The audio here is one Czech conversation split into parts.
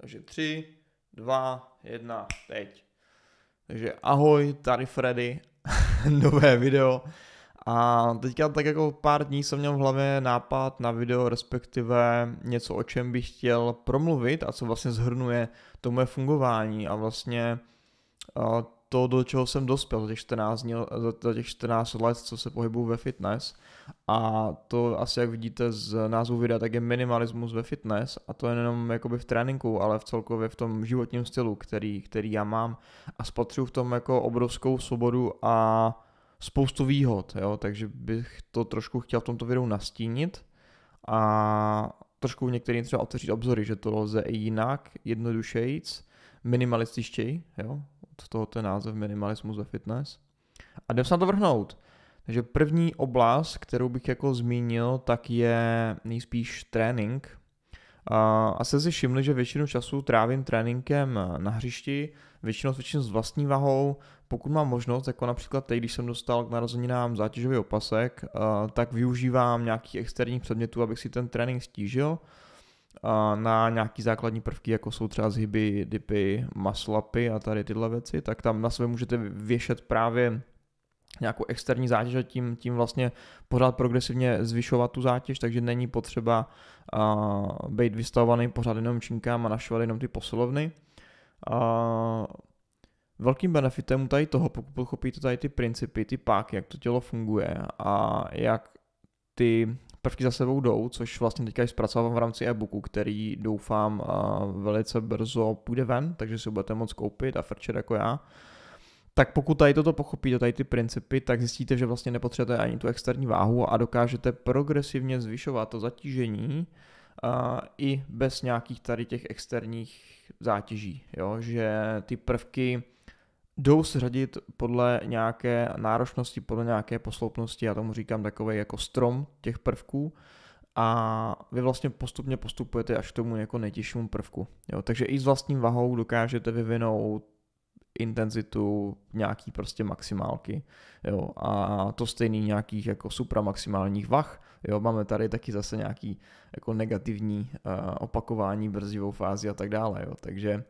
Takže 3, 2, 1, teď. Takže ahoj, tady Freddy, nové video. A teďka tak jako pár dní jsem měl v hlavě nápad na video, respektive něco, o čem bych chtěl promluvit a co vlastně zhrnuje to moje fungování a vlastně to, do čeho jsem dospěl za těch 14, dní, za těch 14 let, co se pohybuju ve fitness. A to asi, jak vidíte z názvu videa, tak je minimalismus ve fitness. A to je jenom jakoby v tréninku, ale v celkově v tom životním stylu, který, který já mám. A spatřuju v tom jako obrovskou svobodu a spoustu výhod, jo? takže bych to trošku chtěl v tomto videu nastínit a trošku některým třeba otevřít obzory, že to lze i jinak, jednodušejíc, minimalističtěji, jo? od toho ten název minimalismus ve fitness. A jdem se na to vrhnout. Takže první oblast, kterou bych jako zmínil, tak je nejspíš trénink. A se si všimli, že většinu času trávím tréninkem na hřišti, většinou většinou s vlastní vahou. Pokud mám možnost, jako například teď, když jsem dostal k narozeninám zátěžový opasek, eh, tak využívám nějakých externích předmětů, abych si ten trénink stížil na nějaký základní prvky, jako jsou třeba zhyby, dipy, maslapy a tady tyhle věci, tak tam na sebe můžete věšet právě nějakou externí zátěž a tím, tím vlastně pořád progresivně zvyšovat tu zátěž, takže není potřeba uh, být vystavovaný pořád jenom činkám a našovat jenom ty posilovny. Uh, velkým benefitem tady toho, pokud pochopíte tady ty principy, ty páky, jak to tělo funguje a jak ty prvky za sebou jdou, což vlastně teďka i zpracovávám v rámci e-booku, který doufám velice brzo půjde ven, takže si ho budete moc koupit a frčet jako já. Tak pokud tady toto pochopíte, tady ty principy, tak zjistíte, že vlastně nepotřebujete ani tu externí váhu a dokážete progresivně zvyšovat to zatížení a i bez nějakých tady těch externích zátěží, jo? že ty prvky jdou řadit podle nějaké náročnosti, podle nějaké posloupnosti, já tomu říkám takový jako strom těch prvků a vy vlastně postupně postupujete až k tomu jako nejtěžšímu prvku. Jo, takže i s vlastní vahou dokážete vyvinout intenzitu nějaký prostě maximálky. Jo, a to stejný nějakých jako supramaximálních vah. Jo, máme tady taky zase nějaký jako negativní uh, opakování, brzivou fázi a tak dále. Jo, takže,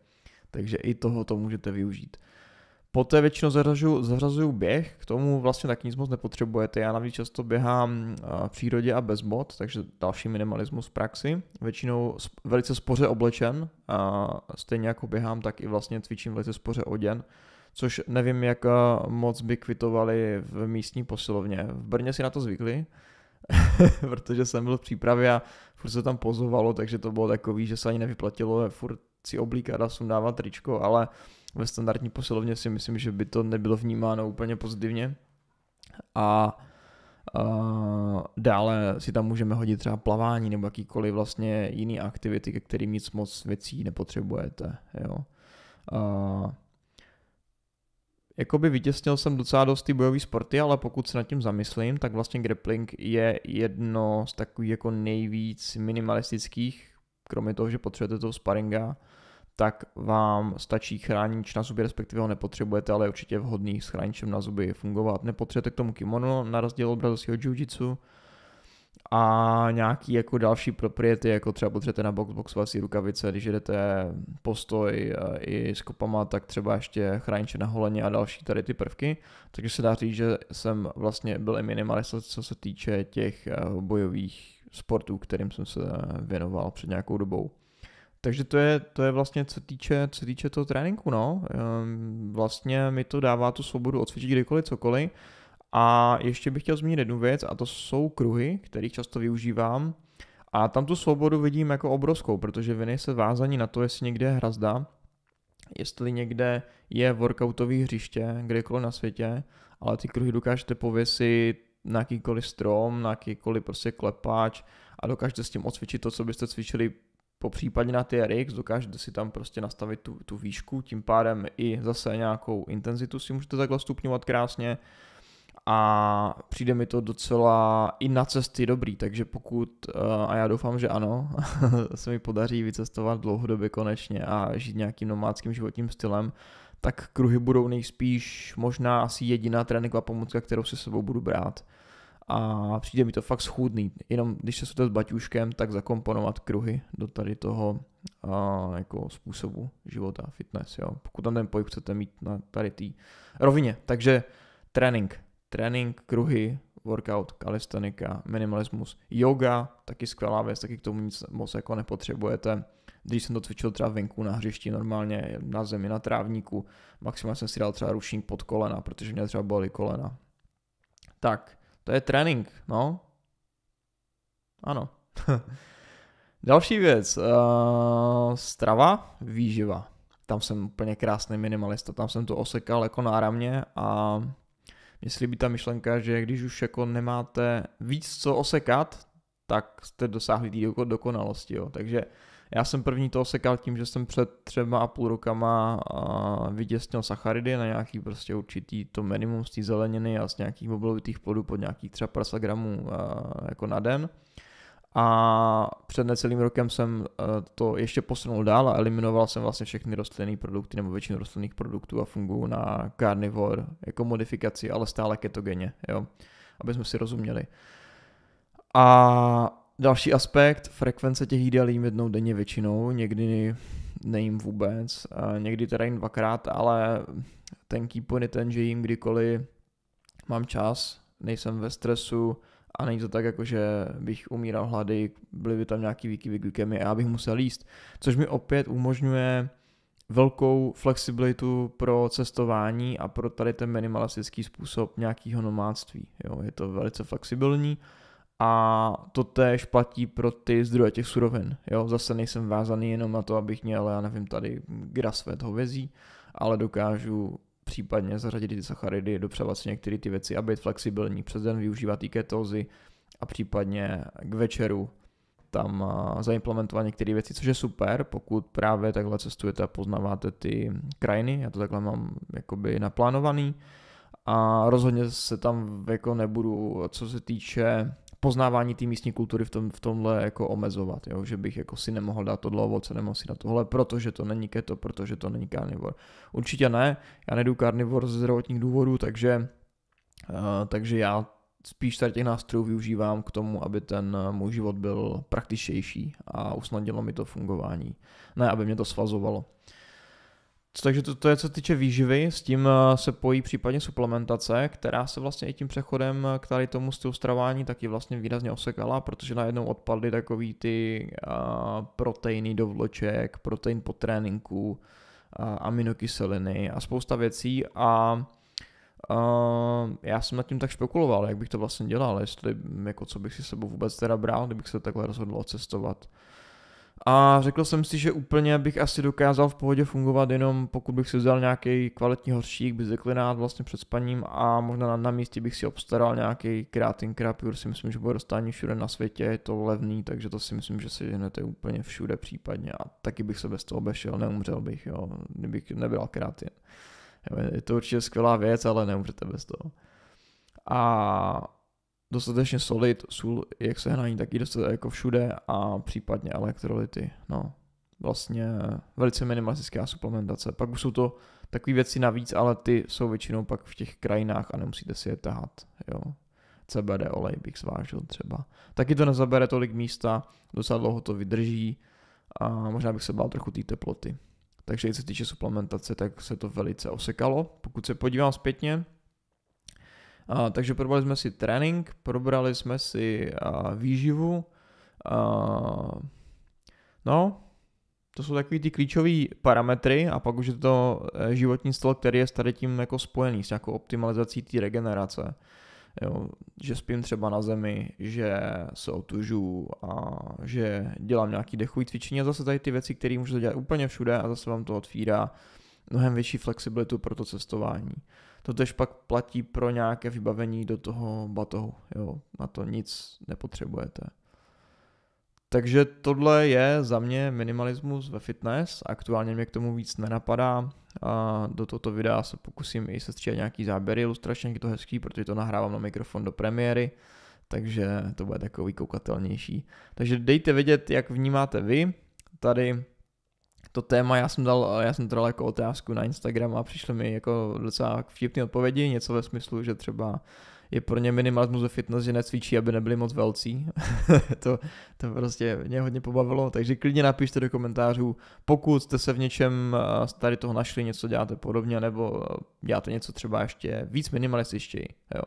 takže i toho to můžete využít. Poté většinou zařazuju, zařazuju běh, k tomu vlastně tak nic moc nepotřebujete. Já navíc často běhám eh, v přírodě a bez bod, takže další minimalismus v praxi. Většinou velice spoře oblečen, a stejně jako běhám, tak i vlastně cvičím velice spoře oděn, což nevím, jak eh, moc by kvitovali v místní posilovně. V Brně si na to zvykli, protože jsem byl v přípravě a furt se tam pozovalo, takže to bylo takový, že se ani nevyplatilo furt si oblíkat a sundávám tričko, ale ve standardní posilovně si myslím, že by to nebylo vnímáno úplně pozitivně. A Uh, dále si tam můžeme hodit třeba plavání nebo jakýkoliv vlastně jiný aktivity, ke kterým nic moc věcí nepotřebujete. Jo. Uh, jakoby vytěsnil jsem docela dost ty bojové sporty, ale pokud se nad tím zamyslím, tak vlastně grappling je jedno z takových jako nejvíc minimalistických, kromě toho, že potřebujete toho sparinga, tak vám stačí chránič na zuby, respektive ho nepotřebujete, ale je určitě vhodný s chráničem na zuby fungovat. Nepotřebujete k tomu kimono na rozdíl od brazilského jiu a nějaký jako další propriety, jako třeba potřebujete na box boxovací rukavice, když jdete postoj eh, i s kopama, tak třeba ještě chrániče na holeně a další tady ty prvky. Takže se dá říct, že jsem vlastně byl i minimalista, co se týče těch eh, bojových sportů, kterým jsem se věnoval před nějakou dobou. Takže to je, to je vlastně, co týče, co týče toho tréninku, no. Ehm, vlastně mi to dává tu svobodu odcvičit kdykoliv, cokoliv. A ještě bych chtěl zmínit jednu věc, a to jsou kruhy, kterých často využívám. A tam tu svobodu vidím jako obrovskou, protože vy se vázaní na to, jestli někde je hrazda, jestli někde je workoutový hřiště, kdekoliv na světě, ale ty kruhy dokážete pověsit na jakýkoliv strom, na jakýkoliv prostě klepáč a dokážete s tím odcvičit to, co byste cvičili po případně na TRX dokážete si tam prostě nastavit tu, tu výšku, tím pádem i zase nějakou intenzitu si můžete takhle stupňovat krásně a přijde mi to docela i na cesty dobrý, takže pokud, eh, a já doufám, že ano, se mi podaří vycestovat dlouhodobě konečně a žít nějakým nomádským životním stylem, tak kruhy budou nejspíš možná asi jediná tréninková pomůcka, kterou si sebou budu brát a přijde mi to fakt schůdný. Jenom když se to s baťuškem, tak zakomponovat kruhy do tady toho a, jako způsobu života, fitness, jo. Pokud tam ten pohyb chcete mít na tady té rovině. Takže trénink, trénink, kruhy, workout, kalistenika, minimalismus, yoga, taky skvělá věc, taky k tomu nic moc jako nepotřebujete. Když jsem to cvičil třeba venku na hřišti normálně, na zemi, na trávníku, maximálně jsem si dal třeba ručník pod kolena, protože mě třeba bolí kolena. Tak, to je trénink, no. Ano. Další věc, uh, strava, výživa. Tam jsem úplně krásný minimalista, tam jsem to osekal jako náramně a mě se líbí ta myšlenka, že když už jako nemáte víc co osekat, tak jste dosáhli té dokonalosti, jo. Takže já jsem první toho sekal tím, že jsem před třema a půl rokama vyděsnil sacharidy na nějaký prostě určitý to minimum z té zeleniny a z nějakých oblovitých plodů pod nějakých třeba 50 gramů jako na den. A před necelým rokem jsem e, to ještě posunul dál a eliminoval jsem vlastně všechny rostlinné produkty nebo většinu rostlinných produktů a fungují na carnivore jako modifikaci, ale stále ketogeně, jo, aby jsme si rozuměli. A Další aspekt, frekvence těch jídel jim jednou denně většinou, někdy nejím vůbec, a někdy teda jim dvakrát, ale ten kýpon je ten, že jim kdykoliv mám čas, nejsem ve stresu a není to tak, jako že bych umíral hlady, byly by tam nějaký výkyvy glykemie a já bych musel jíst, což mi opět umožňuje velkou flexibilitu pro cestování a pro tady ten minimalistický způsob nějakého nomádství. Jo, je to velice flexibilní, a to též platí pro ty zdroje těch surovin. Jo, zase nejsem vázaný jenom na to, abych měl, já nevím, tady grasvet hovězí, ale dokážu případně zařadit ty sacharidy, do si některé ty věci a být flexibilní. Přes den využívat i ketózy a případně k večeru tam zaimplementovat některé věci, což je super, pokud právě takhle cestujete a poznáváte ty krajiny, já to takhle mám jakoby naplánovaný a rozhodně se tam jako nebudu, co se týče poznávání té místní kultury v, tom, v tomhle jako omezovat, jo? že bych jako si nemohl dát tohle ovoce, nemohl si dát tohle, protože to není keto, protože to není karnivor. Určitě ne, já nejdu karnivor ze zdravotních důvodů, takže, uh, takže já spíš tady těch nástrojů využívám k tomu, aby ten eh, můj život byl praktičtější a usnadnilo mi to fungování. Ne, aby mě to svazovalo. Takže to, to je co týče výživy, s tím eh, se pojí případně suplementace, která se vlastně i tím přechodem eh, k tady tomu stylu stravování taky vlastně výrazně osekala, protože najednou odpadly takový ty uh, proteiny do vloček, protein po tréninku, uh, aminokyseliny a spousta věcí a Uh, já jsem nad tím tak špekuloval, jak bych to vlastně dělal, jestli, jako co bych si sebou vůbec teda bral, kdybych se takhle rozhodl odcestovat a řekl jsem si, že úplně bych asi dokázal v pohodě fungovat, jenom pokud bych si vzal nějaký kvalitní horšík, zeklinát vlastně před spaním a možná na, na místě bych si obstaral nějaký kreatin krab, si myslím, že bude dostání všude na světě, je to levný, takže to si myslím, že si jenete úplně všude případně a taky bych se bez toho obešel, neumřel bych, jo, kdybych nebyl kreatin. Je to určitě skvělá věc, ale neumřete bez toho. A dostatečně solid, sůl, jak se hraní, tak i dostatečně jako všude a případně elektrolyty. No, vlastně velice minimalistická suplementace. Pak už jsou to takové věci navíc, ale ty jsou většinou pak v těch krajinách a nemusíte si je tahat. Jo. CBD olej bych zvážil třeba. Taky to nezabere tolik místa, docela dlouho to vydrží a možná bych se bál trochu té teploty. Takže i co se týče suplementace, tak se to velice osekalo. Pokud se podívám zpětně, a, takže probrali jsme si trénink, probrali jsme si a, výživu. A, no, to jsou takový ty klíčové parametry a pak už je to e, životní styl, který je s tady tím jako spojený, s nějakou optimalizací té regenerace. Jo, že spím třeba na zemi, že se otužu a že dělám nějaký dechový cvičení a zase tady ty věci, které můžete dělat úplně všude a zase vám to otvírá mnohem větší flexibilitu pro to cestování. To tež pak platí pro nějaké vybavení do toho batohu. Jo, na to nic nepotřebujete. Takže tohle je za mě minimalismus ve fitness. Aktuálně mě k tomu víc nenapadá. A do tohoto videa se pokusím i sestříhat nějaký záběry ilustračně, je to hezký, protože to nahrávám na mikrofon do premiéry, takže to bude takový koukatelnější. Takže dejte vědět, jak vnímáte vy tady to téma já jsem dal, já jsem dal jako otázku na Instagram a přišly mi jako docela vtipné odpovědi, něco ve smyslu, že třeba je pro ně minimalismus ve fitness, že necvičí, aby nebyli moc velcí. to, to prostě mě hodně pobavilo, takže klidně napište do komentářů, pokud jste se v něčem eh, z tady toho našli, něco děláte podobně, nebo eh, děláte něco třeba ještě víc minimalističtěji. Jo.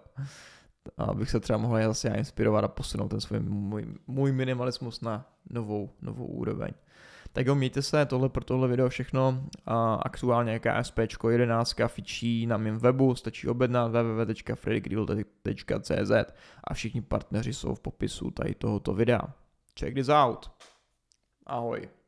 Abych se třeba mohl zase já inspirovat a posunout ten svůj můj, můj minimalismus na novou, novou úroveň. Tak jo, mějte se, tohle pro tohle video všechno. A aktuálně KSP 11 fičí na mém webu, stačí objednat www.fredrikdrill.cz a všichni partneři jsou v popisu tady tohoto videa. Check this out. Ahoj.